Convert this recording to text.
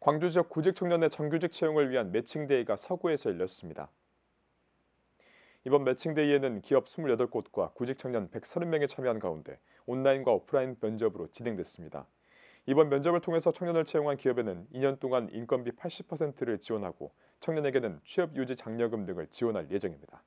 광주 지역 구직 청년의 정규직 채용을 위한 매칭데이가 서구에서 열렸습니다. 이번 매칭데이에는 기업 28곳과 구직 청년 130명이 참여한 가운데 온라인과 오프라인 면접으로 진행됐습니다. 이번 면접을 통해서 청년을 채용한 기업에는 2년 동안 인건비 80%를 지원하고 청년에게는 취업 유지 장려금 등을 지원할 예정입니다.